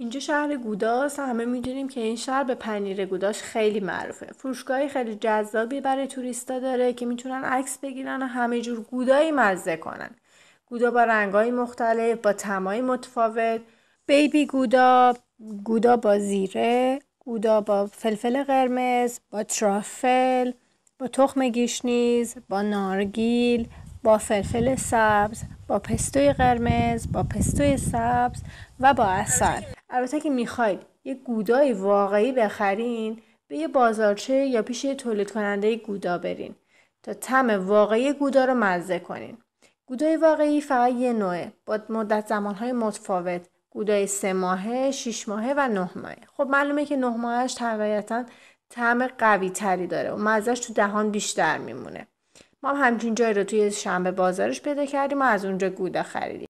اینجا شهر گوداست همه میدونیم که این شهر به پنیر گوداش خیلی معروفه فروشگاهی خیلی جذابی برای توریستا داره که میتونن عکس بگیرن و همه جور گودایی مزه کنن گودا با رنگهای مختلف با تمای متفاوت بیبی گودا گودا با زیره گودا با فلفل قرمز با ترافل با تخم گیشنیز با نارگیل با فلفل سبز با پستوی قرمز با پستوی سبز و با اصل البته که میخواید یه گودای واقعی بخرین به یه بازارچه یا پیش یه تولید کننده گودا برین تا تم واقعی گودا رو مزه کنین گودای واقعی فقط یه نوعه با مدت زمانهای متفاوت گودای سه ماهه، شیش ماهه و نه ماهه خب معلومه که نه ماهش طبیعتا طعم قوی تری داره و مزهش تو دهان بیشتر میمونه ما هم همچین جایی رو توی شنبه بازارش پیدا کردیم و از اونجا گودا خریدیم